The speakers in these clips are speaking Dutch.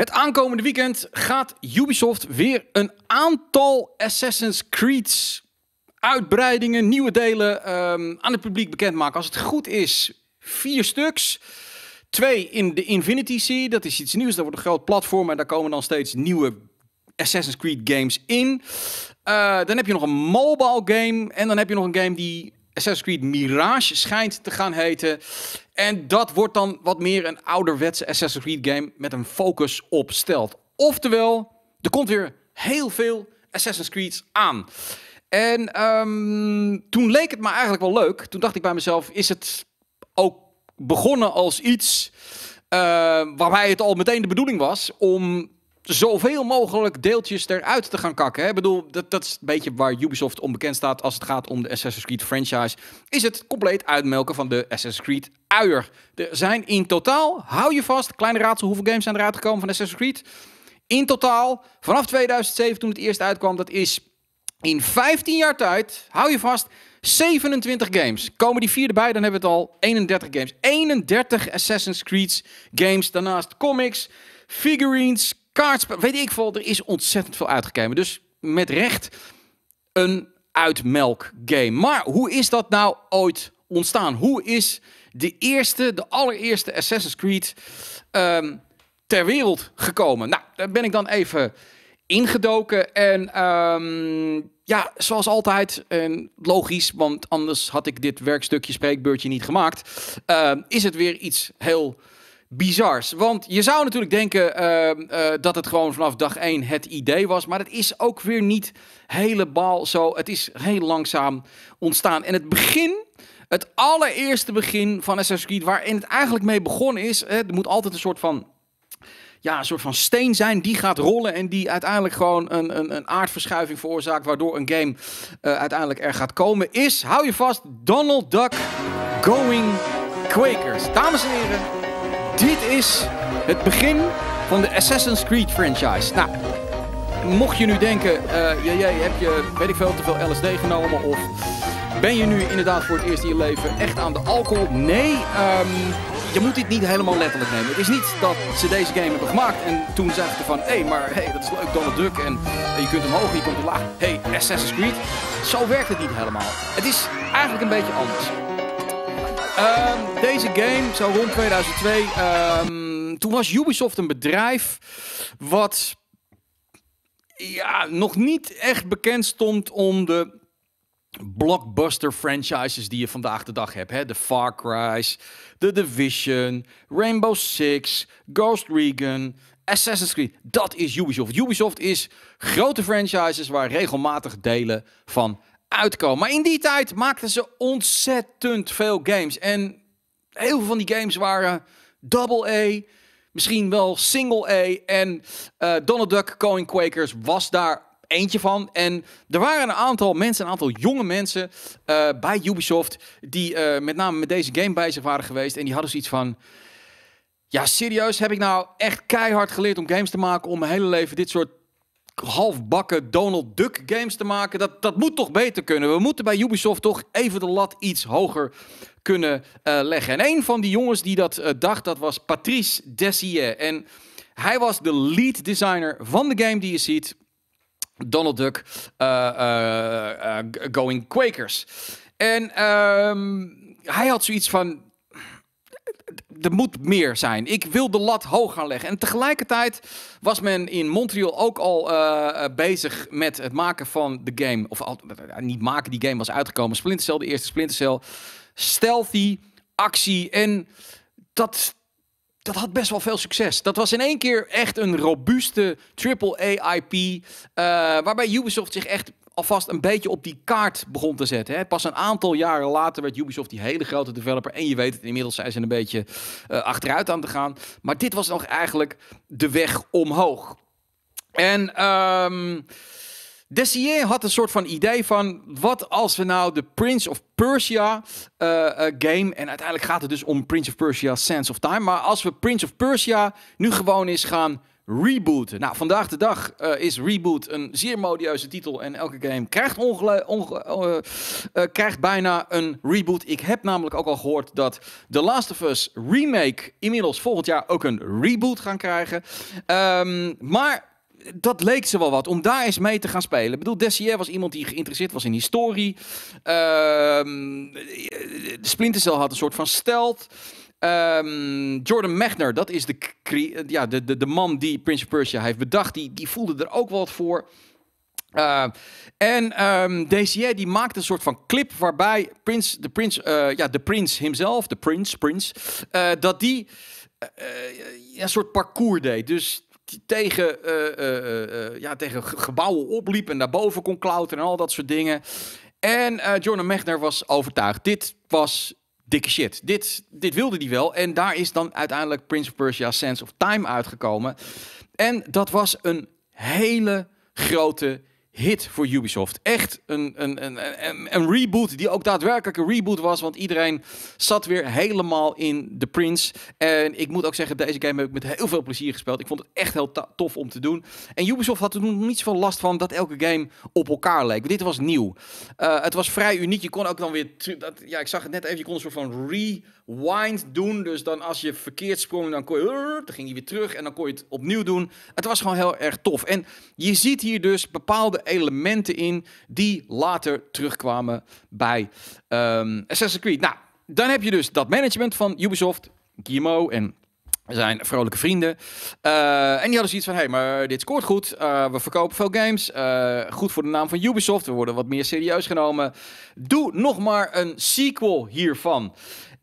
Het aankomende weekend gaat Ubisoft weer een aantal Assassin's Creed's uitbreidingen, nieuwe delen ehm, aan het publiek bekendmaken. Als het goed is, vier stuks. Twee in de Infinity Sea, dat is iets nieuws. Dat wordt een groot platform en daar komen dan steeds nieuwe Assassin's Creed games in. Eh, dan heb je nog een mobile game en dan heb je nog een game die Assassin's Creed Mirage schijnt te gaan heten. En dat wordt dan wat meer een ouderwetse Assassin's Creed game met een focus op stelt. Oftewel, er komt weer heel veel Assassin's Creed aan. En ehm, toen leek het me eigenlijk wel leuk. Toen dacht ik bij mezelf, is het ook begonnen als iets eh, waarbij het al meteen de bedoeling was om zoveel mogelijk deeltjes eruit te gaan kakken. Hè? Ik bedoel, dat, dat is een beetje waar Ubisoft onbekend staat als het gaat om de Assassin's Creed franchise. Is het compleet uitmelken van de Assassin's Creed uier. Er zijn in totaal, hou je vast, kleine raadsel, hoeveel games zijn eruit gekomen van Assassin's Creed? In totaal, vanaf 2007 toen het eerst uitkwam, dat is in 15 jaar tijd, hou je vast, 27 games. Komen die vier erbij, dan hebben we het al 31 games. 31 Assassin's Creed games. Daarnaast comics, figurines, kaartspel, weet ik veel. Er is ontzettend veel uitgekomen. Dus met recht een uitmelk game. Maar hoe is dat nou ooit ontstaan? Hoe is de eerste, de allereerste Assassin's Creed ehm, ter wereld gekomen? Nou, daar ben ik dan even ingedoken. En ehm, ja, zoals altijd, en logisch, want anders had ik dit werkstukje spreekbeurtje niet gemaakt, ehm, is het weer iets heel bizars. Want je zou natuurlijk denken ehm, eh, dat het gewoon vanaf dag 1 het idee was. Maar het is ook weer niet helemaal zo. Het is heel langzaam ontstaan. En het begin. Het allereerste begin van Assassin's Creed, waarin het eigenlijk mee begonnen is. er moet altijd een soort van ja, een soort van steen zijn die gaat rollen en die uiteindelijk gewoon een, een, een aardverschuiving veroorzaakt, waardoor een game eh, uiteindelijk er gaat komen, is, hou je vast, Donald Duck Going Quakers. Dames en heren, is het begin van de Assassin's Creed franchise. Nou, mocht je nu denken, uh, jij, heb je, weet ik veel, te veel LSD genomen of ben je nu inderdaad voor het eerst in je leven echt aan de alcohol? Nee, ehm, je moet dit niet helemaal letterlijk nemen. Het is niet dat ze deze game hebben gemaakt en toen zeiden ze van... hé, hey, maar hey, dat is leuk, Donald Duck en je kunt omhoog en je komt omlaag. Hé, hey, Assassin's Creed. Zo werkt het niet helemaal. Het is eigenlijk een beetje anders. Ehm, deze game, zo rond 2002, ehm, toen was Ubisoft een bedrijf wat ja, nog niet echt bekend stond om de blockbuster franchises die je vandaag de dag hebt. Hè? De Far Cry's, The Division, Rainbow Six, Ghost Recon, Assassin's Creed. Dat is Ubisoft. Ubisoft is grote franchises waar regelmatig delen van uitkomen. Maar in die tijd maakten ze ontzettend veel games. En heel veel van die games waren double A, misschien wel single A. En eh, Donald Duck Coin Quakers was daar eentje van. En er waren een aantal mensen, een aantal jonge mensen eh, bij Ubisoft... die eh, met name met deze game bezig waren geweest. En die hadden zoiets van... Ja, serieus, heb ik nou echt keihard geleerd om games te maken... om mijn hele leven dit soort halfbakken Donald Duck games te maken. Dat, dat moet toch beter kunnen. We moeten bij Ubisoft toch even de lat iets hoger kunnen eh, leggen. En een van die jongens die dat eh, dacht, dat was Patrice Dessier. En hij was de lead designer van de game die je ziet. Donald Duck eh, Going Quakers. En ehm, hij had zoiets van, er moet meer zijn. Ik wil de lat hoog gaan leggen. En tegelijkertijd was men in Montreal ook al eh, eh, bezig met het maken van de game. Of eh, niet maken, die game was uitgekomen. Splinter Cell, de eerste Splinter Cell. Stealthy, actie. En dat, dat had best wel veel succes. Dat was in één keer echt een robuuste triple IP. waarbij Ubisoft zich echt alvast een beetje op die kaart begon te zetten. Hè. Pas een aantal jaren later werd Ubisoft die hele grote developer. En je weet het, inmiddels zijn ze een beetje eh, achteruit aan te gaan. Maar dit was nog eigenlijk de weg omhoog. En... Um, ehm, Dessier had een soort van idee van wat als we nou de Prince of Persia eh, eh, game en uiteindelijk gaat het dus om Prince of Persia Sands of Time, maar als we Prince of Persia nu gewoon eens gaan Reboot. Nou, vandaag de dag eh, is reboot een zeer modieuze titel en elke game krijgt, eh, eh, krijgt bijna een reboot. Ik heb namelijk ook al gehoord dat The Last of Us Remake inmiddels volgend jaar ook een reboot gaan krijgen. Ehm, maar dat leek ze wel wat, om daar eens mee te gaan spelen. Ik bedoel, Dessier was iemand die geïnteresseerd was in historie. Ehm, uh, Splinter Cell had een soort van stelt. Ehm, Jordan Mechner, dat is de, ja, de, de, de man die Prince of Persia heeft bedacht. Die, die voelde er ook wel wat voor. Eh, en um, ehm, DCA die maakte een soort van clip waarbij Prince, de prins, uh, eh, ja, de prins himself, de Prince, Prince, eh, dat die een soort parcours deed. Dus tegen, ja, tegen gebouwen opliep en daarboven kon klauteren en al dat soort dingen. En Jordan Mechner was overtuigd. Dit was dikke shit. Dit, dit wilde die wel. En daar is dan uiteindelijk Prince of Persia Sense of Time uitgekomen. En dat was een hele grote hit voor Ubisoft. Echt een, een, een, een, reboot die ook daadwerkelijk een reboot was. Want iedereen zat weer helemaal in The Prince. En ik moet ook zeggen, deze game heb ik met heel veel plezier gespeeld. Ik vond het echt heel tof om te doen. En Ubisoft had er toen niet zoveel last van dat elke game op elkaar leek. Dit was nieuw. Eh, het was vrij uniek. Je kon ook dan weer... Dat, ja, ik zag het net even. Je kon een soort van re wind doen. Dus dan als je verkeerd sprong, dan kon je... Dan ging je weer terug en dan kon je het opnieuw doen. Het was gewoon heel erg tof. En je ziet hier dus bepaalde elementen in die later terugkwamen bij ehm, Assassin's Creed. Nou, dan heb je dus dat management van Ubisoft, Guillermo en zijn vrolijke vrienden. Eh, en die hadden zoiets van: hey, maar dit scoort goed. Eh, we verkopen veel games. Eh, goed voor de naam van Ubisoft. We worden wat meer serieus genomen. Doe nog maar een sequel hiervan.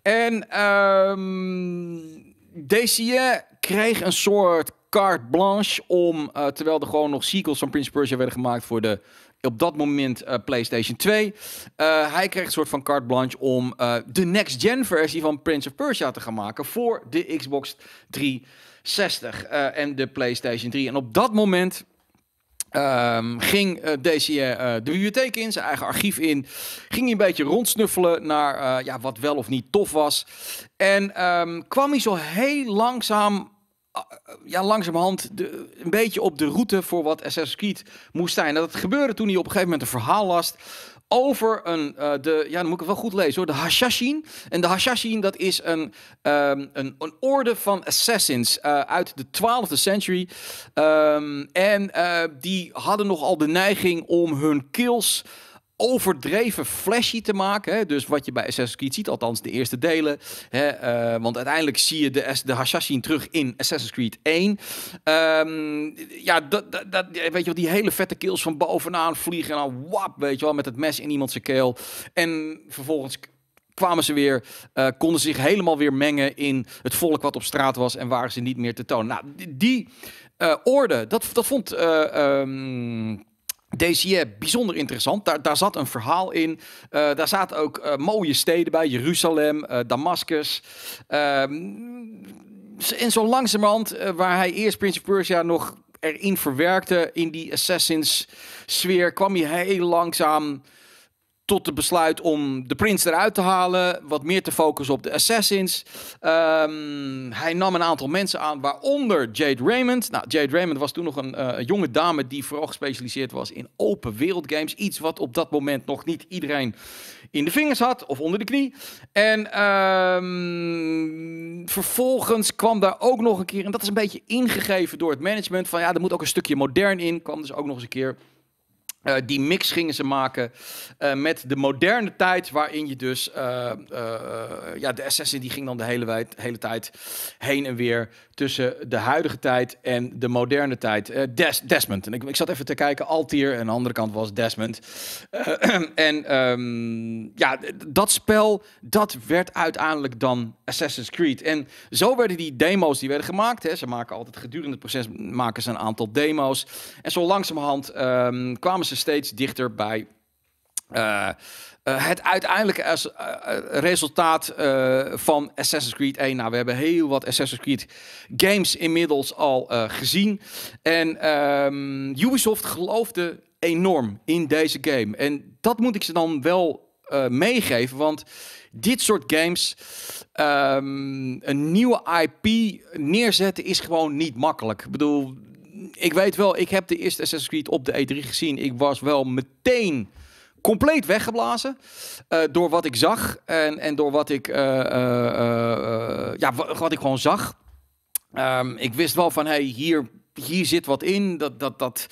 En um, kreeg een soort carte blanche om, eh, terwijl er gewoon nog sequels van Prince of Persia werden gemaakt voor de op dat moment eh, PlayStation 2. Eh, hij kreeg een soort van carte blanche om de next-gen versie van Prince of Persia te gaan maken voor de Xbox 360 en de PlayStation 3. En op dat moment Ehm, ging uh, de bibliotheek in, zijn eigen archief in. Ging hij een beetje rondsnuffelen naar eh, ja, wat wel of niet tof was. En ehm, kwam hij zo heel langzaam, ja, langzamerhand de, een beetje op de route voor wat Assassin's Creed moest zijn. dat gebeurde toen hij op een gegeven moment een verhaal las over een, eh, de, ja, dan moet ik het wel goed lezen hoor, de Hashashin. En de Hashashin, dat is een, ehm, een, een, orde van assassins eh, uit de 12e century. Ehm, en eh, die hadden nogal de neiging om hun kills overdreven flashy te maken. Hè? Dus wat je bij Assassin's Creed ziet, althans de eerste delen. Hè? Eh, want uiteindelijk zie je de, de Hashashin terug in Assassin's Creed 1. Ehm, ja, dat, dat, weet je wel, die hele vette kills van bovenaan vliegen en dan wap, weet je wel, met het mes in iemand zijn keel. En vervolgens kwamen ze weer, uh, konden zich helemaal weer mengen in het volk wat op straat was en waren ze niet meer te tonen. Nou, die eh, orde, dat, dat vond... Um, deze bijzonder interessant. Daar, daar zat een verhaal in. Eh, daar zaten ook eh, mooie steden bij: Jeruzalem, Damaskus. Eh, Damascus. en ehm, zo langzamerhand, waar hij eerst Prince of Persia nog erin verwerkte in die Assassins sfeer, kwam hij heel langzaam tot het besluit om de Prins eruit te halen, wat meer te focussen op de Assassins. Ehm, hij nam een aantal mensen aan, waaronder Jade Raymond. Nou, Jade Raymond was toen nog eh, een jonge dame die vooral gespecialiseerd was in open wereld games. Iets wat op dat moment nog niet iedereen in de vingers had of onder de knie. En ehm, vervolgens kwam daar ook nog een keer, en dat is een beetje ingegeven door het management, van ja, er moet ook een stukje modern in. Kwam dus ook nog eens een keer eh, die mix gingen ze maken eh, met de moderne tijd, waarin je dus, eh, ja, de Assassin die ging dan de hele, hele, tijd heen en weer tussen de huidige tijd en de moderne tijd. Des Desmond, en ik, ik, zat even te kijken, Altier, en aan de andere kant was Desmond. en ehm, ja, dat spel, dat werd uiteindelijk dan Assassin's Creed. En zo werden die demo's die werden gemaakt, hè, ze maken altijd gedurende het proces maken ze een aantal demo's. En zo langzamerhand um, kwamen ze steeds dichter bij eh, eh, het uiteindelijke eh, resultaat van Assassin's Creed 1. Nou, we hebben heel wat Assassin's Creed games inmiddels al gezien. En ehm, Ubisoft geloofde enorm in deze game. En dat moet ik ze dan wel meegeven, want dit soort games, ehm, een nieuwe IP neerzetten is gewoon niet makkelijk. Ik bedoel, ik weet wel, ik heb de eerste Assassin's Creed op de E3 gezien. Ik was wel meteen compleet weggeblazen eh, door wat ik zag en, en door wat ik, eh, eh, ja, wat ik gewoon zag. Ehm, ik wist wel van, hey, hier, hier zit wat in. Dat, dat, dat,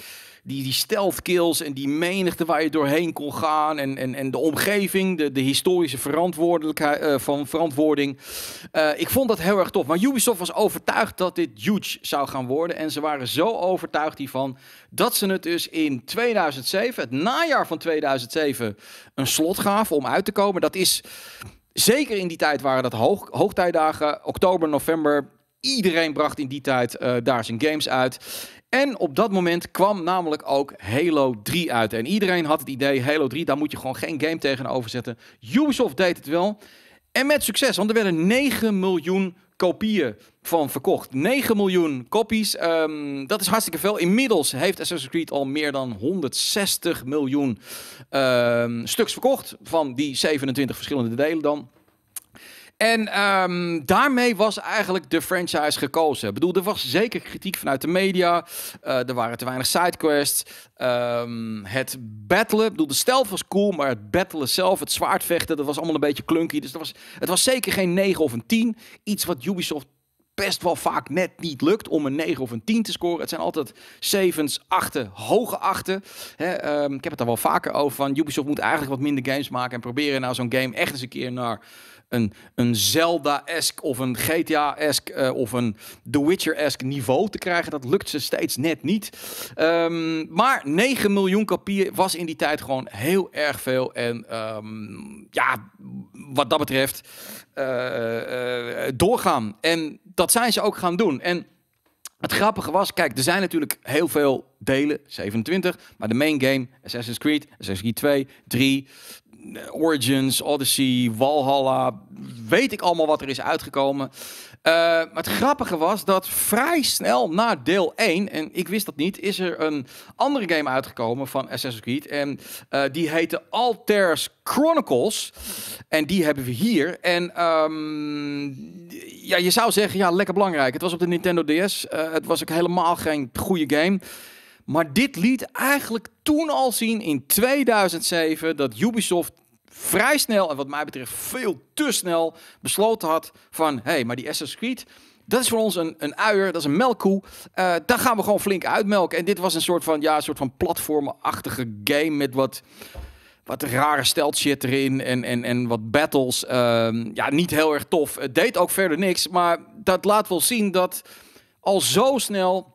die, die stealth kills en die menigte waar je doorheen kon gaan. En, en, en de omgeving, de, de historische verantwoordelijkheid eh, van verantwoording. Eh, ik vond dat heel erg tof. Maar Ubisoft was overtuigd dat dit huge zou gaan worden. En ze waren zo overtuigd hiervan dat ze het dus in 2007, het najaar van 2007, een slot gaven om uit te komen. Dat is. Zeker in die tijd waren dat hoog, hoogtijdagen. Oktober, november, Iedereen bracht in die tijd eh, daar zijn games uit. En op dat moment kwam namelijk ook Halo 3 uit. En iedereen had het idee, Halo 3, daar moet je gewoon geen game tegenover zetten. Ubisoft deed het wel. En met succes, want er werden 9 miljoen kopieën van verkocht. 9 miljoen kopies, ehm, dat is hartstikke veel. Inmiddels heeft Assassin's Creed al meer dan 160 miljoen ehm, stuks verkocht. Van die 27 verschillende delen dan. En ehm, daarmee was eigenlijk de franchise gekozen. Ik bedoel, er was zeker kritiek vanuit de media. Eh, er waren te weinig sidequests. Ehm, het battelen, ik bedoel, de stealth was cool, maar het battelen zelf, het zwaardvechten, dat was allemaal een beetje klunky. Dus dat was, het was zeker geen 9 of een 10. Iets wat Ubisoft best wel vaak net niet lukt om een 9 of een 10 te scoren. Het zijn altijd 7's, 8 hoge 8 ehm, Ik heb het daar wel vaker over van Ubisoft moet eigenlijk wat minder games maken en proberen nou zo'n game echt eens een keer naar een, een Zelda-esque of een gta esk eh, of een The witcher esk niveau te krijgen. Dat lukt ze steeds net niet. Ehm, maar 9 miljoen kopieën was in die tijd gewoon heel erg veel. En ehm, ja, wat dat betreft, eh, eh, doorgaan. En dat zijn ze ook gaan doen. En het grappige was, kijk, er zijn natuurlijk heel veel delen, 27, maar de main game, Assassin's Creed, Assassin's Creed 2, 3, Origins, Odyssey, Valhalla, weet ik allemaal wat er is uitgekomen. Eh, maar het grappige was dat vrij snel na deel 1, en ik wist dat niet, is er een andere game uitgekomen van Assassin's Creed. En eh, die heette Alters Chronicles. En die hebben we hier. En ehm, ja, je zou zeggen, ja, lekker belangrijk. Het was op de Nintendo DS. Eh, het was ook helemaal geen goede game. Maar dit liet eigenlijk toen al zien in 2007 dat Ubisoft vrij snel en wat mij betreft veel te snel besloten had van hé, hey, maar die Assassin's Creed, dat is voor ons een, een uier, dat is een melkkoe. Eh, daar gaan we gewoon flink uitmelken. En dit was een soort van, ja, een soort van platformachtige game met wat, wat rare stelt shit erin en, en, en wat battles. Ehm, ja, niet heel erg tof. Het deed ook verder niks, maar dat laat wel zien dat al zo snel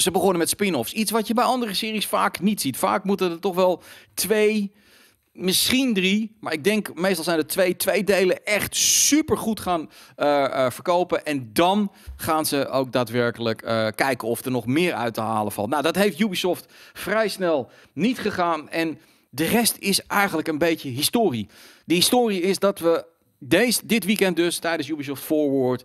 ze begonnen met spin-offs. Iets wat je bij andere series vaak niet ziet. Vaak moeten er toch wel twee, misschien drie. Maar ik denk meestal zijn er twee. Twee delen echt super goed gaan eh, eh, verkopen. En dan gaan ze ook daadwerkelijk eh, kijken of er nog meer uit te halen valt. Nou, dat heeft Ubisoft vrij snel niet gegaan. En de rest is eigenlijk een beetje historie. De historie is dat we deze, dit weekend dus tijdens Ubisoft Forward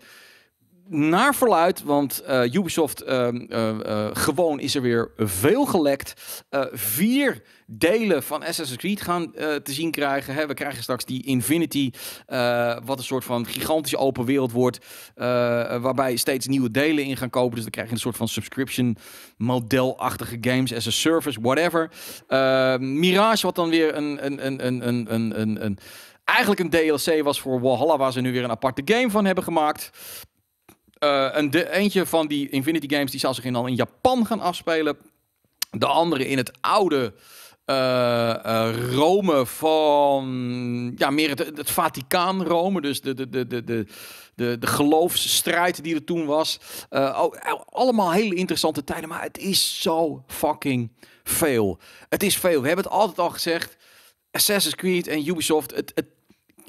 naar verluid, want eh, Ubisoft uh, uh, gewoon is er weer veel gelekt. vier delen van Assassin's Creed gaan te zien krijgen. Hè. We krijgen straks die Infinity, wat een soort van gigantische open wereld wordt, waarbij steeds nieuwe delen in gaan kopen. Dus dan krijg je een soort van subscription modelachtige games as a service, whatever. Mirage, wat dan weer een, een, een, een, een, een, een, een eigenlijk een DLC was voor Walhalla, waar ze nu weer een aparte game van hebben gemaakt. Eh, een de, eentje van die Infinity Games die zal zich in, al in Japan gaan afspelen. De andere in het oude eh, eh, Rome van. Ja, meer het, het Vaticaan-Rome. Dus de, de, de, de, de, de, geloofsstrijd die er toen was. Uh, allemaal hele interessante tijden. Maar het is zo fucking veel. Het is veel. We hebben het altijd al gezegd. Assassin's Creed en Ubisoft. Het, het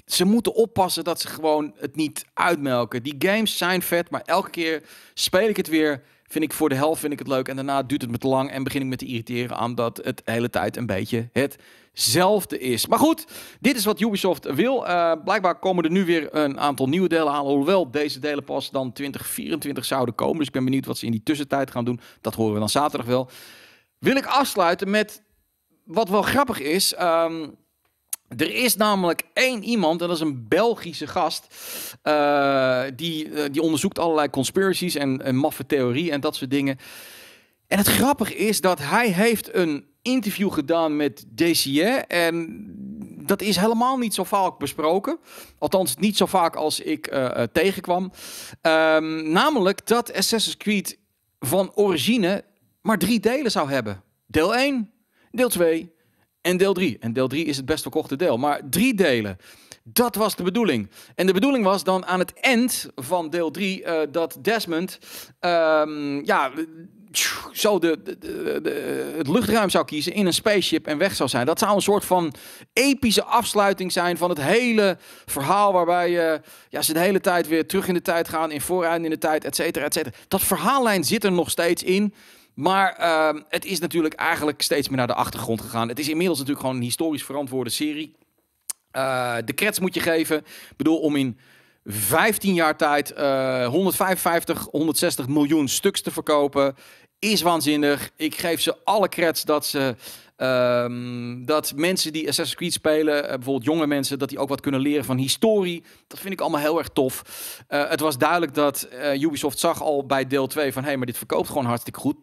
ze moeten oppassen dat ze gewoon het niet uitmelken. Die games zijn vet, maar elke keer speel ik het weer. Vind ik voor de helft vind ik het leuk. En daarna duurt het me te lang en begin ik me te irriteren Omdat het de hele tijd een beetje hetzelfde is. Maar goed, dit is wat Ubisoft wil. Eh, blijkbaar komen er nu weer een aantal nieuwe delen aan. Hoewel deze delen pas dan 2024 zouden komen. Dus ik ben benieuwd wat ze in die tussentijd gaan doen. Dat horen we dan zaterdag wel. Wil ik afsluiten met wat wel grappig is. Um, er is namelijk één iemand, en dat is een Belgische gast, eh, die, eh, die onderzoekt allerlei conspiracies en, en maffe en dat soort dingen. En het grappige is dat hij heeft een interview gedaan met DCA en dat is helemaal niet zo vaak besproken. Althans, niet zo vaak als ik eh, tegenkwam. Ehm, namelijk dat Assassin's Creed van origine maar drie delen zou hebben. Deel 1, deel 2 en deel 3. En deel 3 is het best verkochte deel, maar drie delen. Dat was de bedoeling. En de bedoeling was dan aan het eind van deel 3 eh, dat Desmond ehm, ja, zo de, de, het luchtruim zou kiezen in een spaceship en weg zou zijn. Dat zou een soort van epische afsluiting zijn van het hele verhaal waarbij uh, ja, ze de hele tijd weer terug in de tijd gaan, in vooruit in de tijd, et cetera, et cetera. Dat verhaallijn zit er nog steeds in. Maar ehm, het is natuurlijk eigenlijk steeds meer naar de achtergrond gegaan. Het is inmiddels natuurlijk gewoon een historisch verantwoorde serie. Eh, de krets moet je geven. Ik bedoel, om in 15 jaar tijd 155, eh, 160 miljoen stuks te verkopen, is waanzinnig. Ik geef ze alle krets dat ze. Ehm, dat mensen die Assassin's Creed spelen, eh, bijvoorbeeld jonge mensen, dat die ook wat kunnen leren van historie. Dat vind ik allemaal heel erg tof. het was duidelijk dat Ubisoft zag al bij deel 2 van hé, hey, maar dit verkoopt gewoon hartstikke goed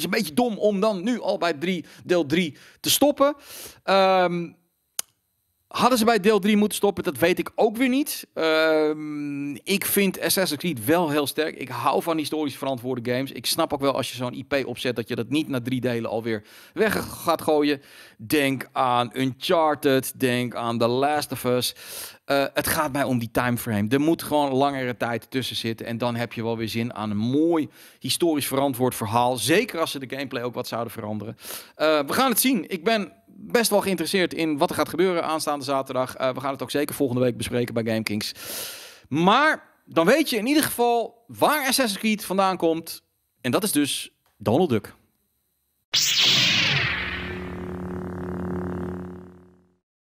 is een beetje dom om dan nu al bij 3 deel 3 te stoppen. Um, Hadden ze bij deel 3 moeten stoppen, dat weet ik ook weer niet. Ehm, ik vind Assassin's Creed wel heel sterk. Ik hou van historisch verantwoorde games. Ik snap ook wel als je zo'n IP opzet dat je dat niet na drie delen alweer weg gaat gooien. Denk aan Uncharted, denk aan The Last of Us. Eh, het gaat mij om die timeframe. Er moet gewoon langere tijd tussen zitten. En dan heb je wel weer zin aan een mooi historisch verantwoord verhaal. Zeker als ze de gameplay ook wat zouden veranderen. Eh, we gaan het zien. Ik ben best wel geïnteresseerd in wat er gaat gebeuren aanstaande zaterdag. Eh, we gaan het ook zeker volgende week bespreken bij GameKings. Maar dan weet je in ieder geval waar Assassin's Creed vandaan komt. En dat is dus Donald Duck.